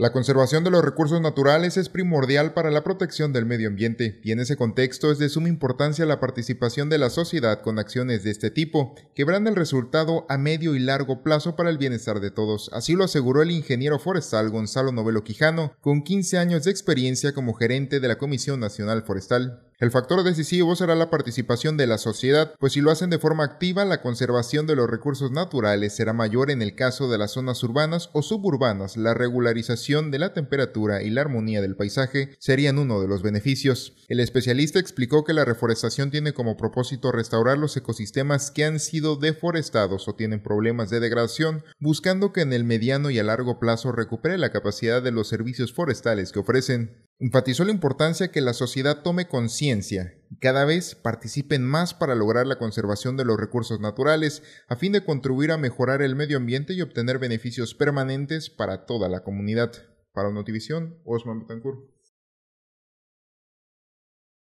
La conservación de los recursos naturales es primordial para la protección del medio ambiente y en ese contexto es de suma importancia la participación de la sociedad con acciones de este tipo, que verán el resultado a medio y largo plazo para el bienestar de todos. Así lo aseguró el ingeniero forestal Gonzalo Novelo Quijano, con 15 años de experiencia como gerente de la Comisión Nacional Forestal. El factor decisivo será la participación de la sociedad, pues si lo hacen de forma activa, la conservación de los recursos naturales será mayor en el caso de las zonas urbanas o suburbanas. La regularización de la temperatura y la armonía del paisaje serían uno de los beneficios. El especialista explicó que la reforestación tiene como propósito restaurar los ecosistemas que han sido deforestados o tienen problemas de degradación, buscando que en el mediano y a largo plazo recupere la capacidad de los servicios forestales que ofrecen. Enfatizó la importancia que la sociedad tome conciencia y cada vez participen más para lograr la conservación de los recursos naturales a fin de contribuir a mejorar el medio ambiente y obtener beneficios permanentes para toda la comunidad. Para división, Osman